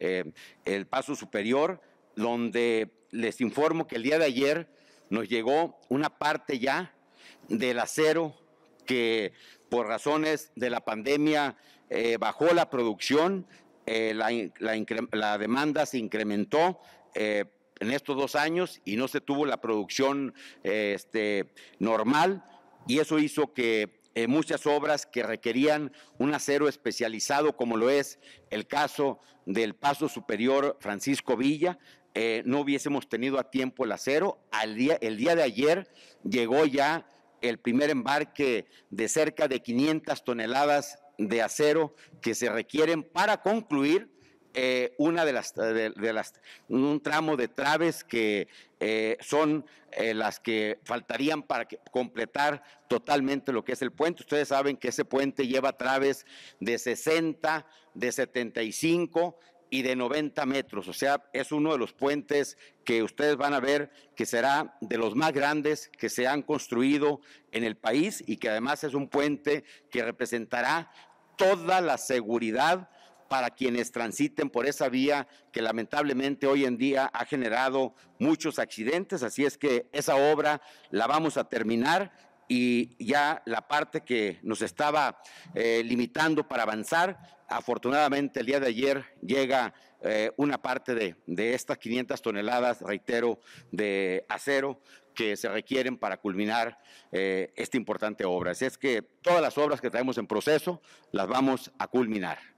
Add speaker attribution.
Speaker 1: Eh, el Paso Superior, donde les informo que el día de ayer nos llegó una parte ya del acero que por razones de la pandemia eh, bajó la producción, eh, la, demanda se incrementó en estos dos años y no se tuvo la producción este, normal y eso hizo que eh, muchas obras que requerían un acero especializado, como lo es el caso del Paso Superior Francisco Villa. Eh, no hubiésemos tenido a tiempo el acero. Al día, el día de ayer llegó ya el primer embarque de cerca de 500 toneladas de acero que se requieren para concluir eh, una de las, de, las, un tramo de traves que eh, son eh, las que faltarían para completar totalmente lo que es el puente. Ustedes saben que ese puente lleva traves de 60, de 75 y de 90 metros. O sea, es uno de los puentes que ustedes van a ver que será de los más grandes que se han construido en el país y que además es un puente que representará toda la seguridad para quienes transiten por esa vía que lamentablemente hoy en día ha generado muchos accidentes. Así es que esa obra la vamos a terminar y ya la parte que nos estaba eh, limitando para avanzar, afortunadamente el día de ayer llega eh, una parte de, de estas 500 toneladas, reitero, de acero que se requieren para culminar eh, esta importante obra. Así es que todas las obras que traemos en proceso las vamos a culminar.